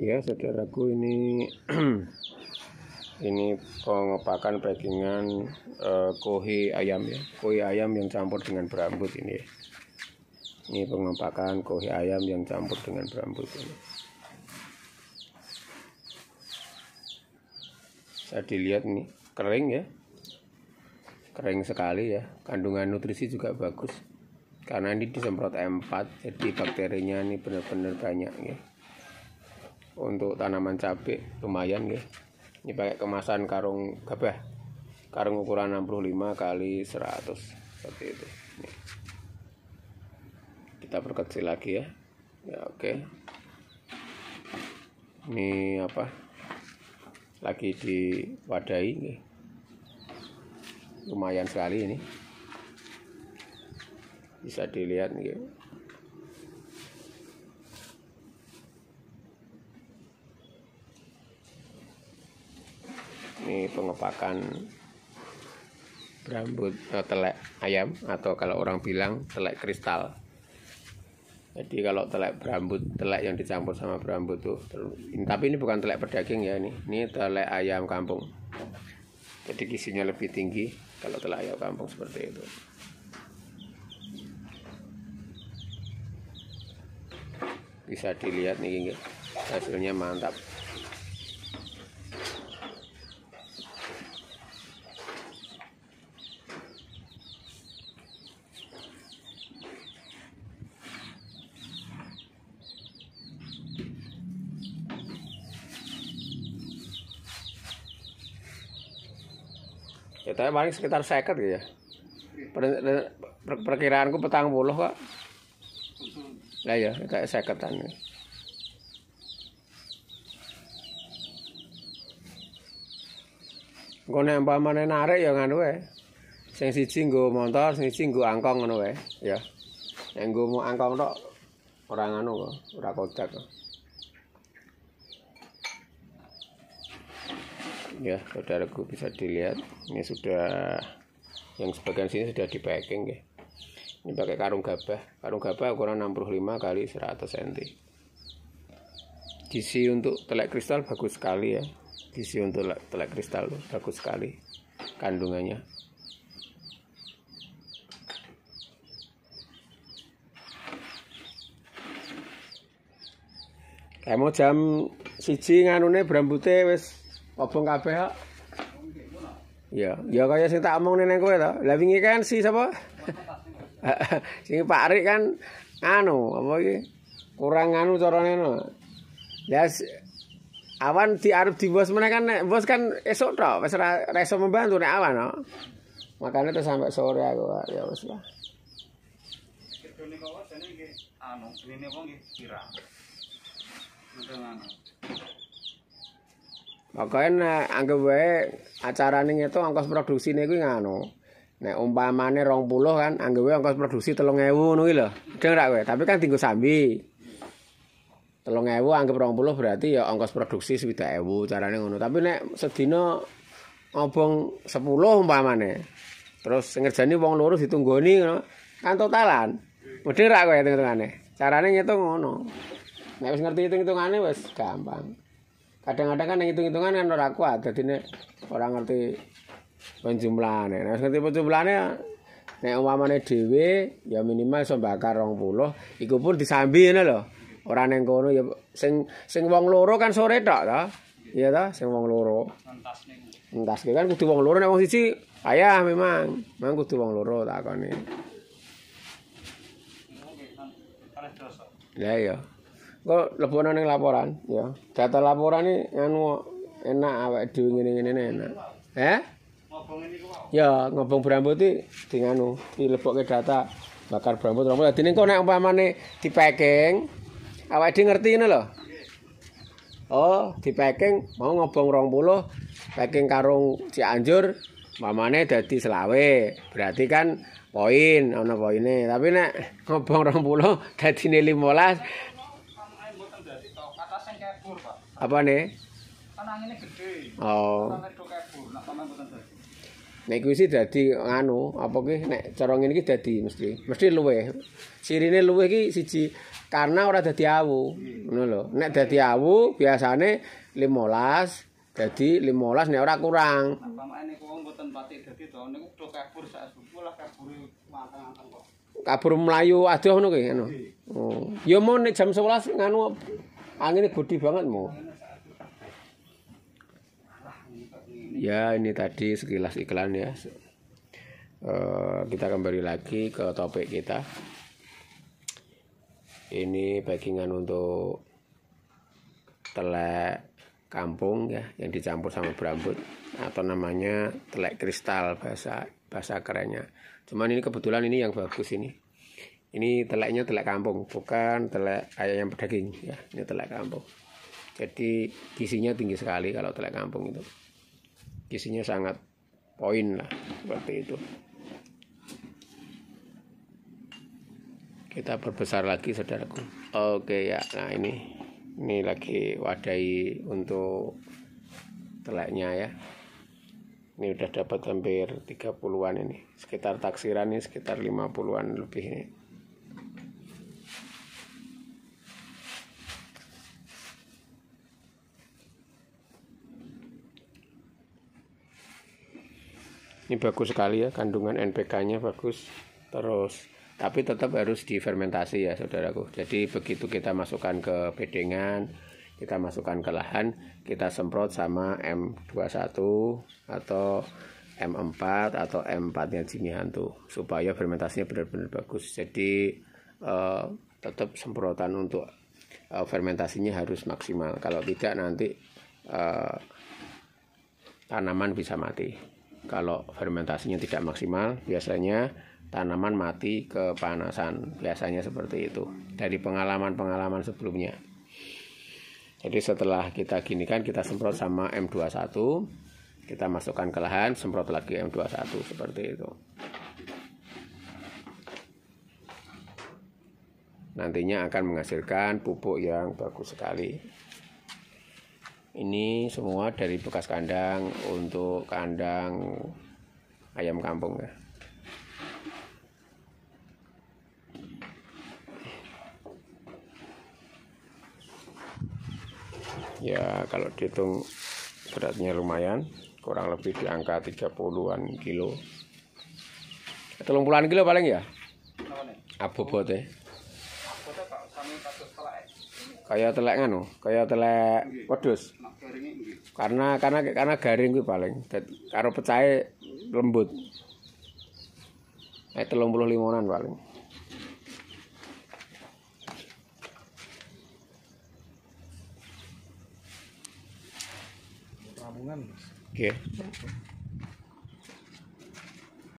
Ya, saudaraku ini ini pengepakan packingan uh, eh, kohe ayam ya. Kohe ayam yang campur dengan berambut ini. Ya. Ini pengepakan kohe ayam yang campur dengan berambut ini. Saya dilihat nih, kering ya. Kering sekali ya. Kandungan nutrisi juga bagus. Karena ini disemprot M4, jadi bakterinya ini benar-benar banyak ya untuk tanaman cabai lumayan ya ini pakai kemasan karung gabah karung ukuran 65 kali 100 seperti itu ini. kita perkecil lagi ya ya oke okay. ini apa lagi diwadahi ini. lumayan sekali ini bisa dilihat nih ini pengepakan rambut eh, telek ayam atau kalau orang bilang telek kristal jadi kalau telek berambut telek yang dicampur sama berambut tuh tapi ini bukan telek pedaging ya ini ini telek ayam kampung jadi kisinya lebih tinggi kalau telek ayam kampung seperti itu bisa dilihat nih hasilnya mantap ya tapi paling sekitar seket gitu ya per, per, perkiraanku petang puluh kok lah ya kita seketan ya. Gue nempel mana narik ya nganu wae. Sing siji nggo montor, sing siji nggo angkong ngono wae, ya. Yang nggo angkong tok ora nganu kok, ora kodak kok. ya saudaraku bisa dilihat ini sudah yang sebagian sini sudah di packing ya ini pakai karung gabah karung gabah ukuran 65 kali 100 cm gizi untuk telek kristal bagus sekali ya gizi untuk telek kristal bagus sekali kandungannya Kamu jam siji nganune berambutnya wes Opong kabeh kok. Ya, ya kaya sing tak omongne nang kowe to. Lah wingi kan si sapa? sing Pak Rik kan anu, apa iki? Kurang anu carane no. Lah awan di Arab di bos mana kan bos kan esok tok pas ra membantu nek awan no. Makanya tuh sampai sore aku ya bos lah. anu, kira. Makanya anggap wae acara ini itu ongkos produksi ini ngano. Nek umpamane rong puluh kan, anggap wae ongkos produksi telung ngewu nungi loh. Udah gak wae, tapi kan tinggu sambi. Telung ngewu anggap rong puluh berarti ya ongkos produksi sebeda ewu caranya ngono. Tapi nek sedina ngobong sepuluh umpamane. Terus ngerjani wong lurus ditunggu ini Kan totalan. Udah gak wae itu ngitungannya. Caranya ngitung ngono. Nek wis ngerti itu ngitungannya wis gampang. kadang-kadang kan hitung-hitungan kan ora kuat jadi ini orang ngerti penjumlahan nah, ngerti penjumlahannya nek umpamane dhewe ya minimal iso bakar 20 iku pun disambi ngene lho ora ning kono ya sing sing wong loro kan sore tok ta iya ta sing wong loro entas kan kudu wong loro nek wong siji ayah memang memang kudu wong loro takone lha ya iya. kok lebono ning laporan ya data laporan iki anu enak awake dhewe ngene-ngene enak eh ya ngobong berambut iki dinganu dilebokke data bakar berambut rambut dadi ning kok nek umpamane dipacking awake dhewe ngerti ngene lho oh dipacking mau ngobong 20 Peking karung Cianjur umpamane dadi selawe berarti kan poin ana poine tapi nek ngobong 20 dadine 15 apa ne? Kan angin gede. Oh. Nek wis dadi Nganu. apa ki nek cara ngene iki dadi mesti mesti luweh. Cirine luweh ki siji karena ora dadi awu, hmm. ngono lho. Nek dadi awu biasane 15, dadi 15 nek ora kurang. Pamane kok mboten pati dadi to niku do kabur sak subuh lah kabur mateng-mateng kok. Kabur mlayu adoh ngono ki anu. Oh. Ya mon nek jam 11 nganu angine gedhi banget mon. ya ini tadi sekilas iklan ya e, kita kembali lagi ke topik kita ini packingan untuk telek kampung ya yang dicampur sama berambut atau namanya telek kristal bahasa bahasa kerennya cuman ini kebetulan ini yang bagus ini ini teleknya telek kampung bukan telek ayam pedaging ya ini telek kampung jadi gizinya tinggi sekali kalau telek kampung itu Isinya sangat poin lah seperti itu. Kita perbesar lagi saudaraku. Oke ya, nah ini ini lagi wadai untuk telaknya ya. Ini udah dapat hampir 30-an ini. Sekitar taksiran ini sekitar 50-an lebih ini. ini bagus sekali ya kandungan NPK-nya bagus terus tapi tetap harus difermentasi ya saudaraku jadi begitu kita masukkan ke bedengan kita masukkan ke lahan kita semprot sama M21 atau M4 atau m 4 yang sini hantu supaya fermentasinya benar-benar bagus jadi eh, tetap semprotan untuk eh, fermentasinya harus maksimal kalau tidak nanti eh, tanaman bisa mati kalau fermentasinya tidak maksimal biasanya tanaman mati kepanasan biasanya seperti itu dari pengalaman-pengalaman sebelumnya jadi setelah kita gini kan kita semprot sama M21 kita masukkan ke lahan semprot lagi M21 seperti itu nantinya akan menghasilkan pupuk yang bagus sekali ini semua dari bekas kandang untuk kandang ayam kampung ya. Ya kalau dihitung beratnya lumayan kurang lebih di angka 30-an kilo. Telung puluhan kilo paling ya? ya. Kayak telek nganu, kayak telek wedhus. Karena karena karena garing kuwi paling. Karo pecahe lembut. Eh 35 limunan paling. Rampungan. Oke. Okay.